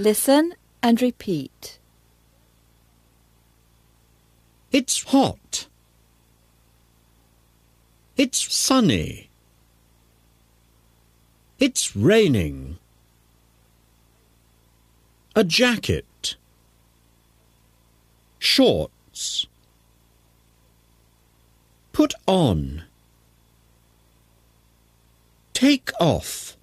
Listen and repeat. It's hot. It's sunny. It's raining. A jacket. Shorts. Put on. Take off.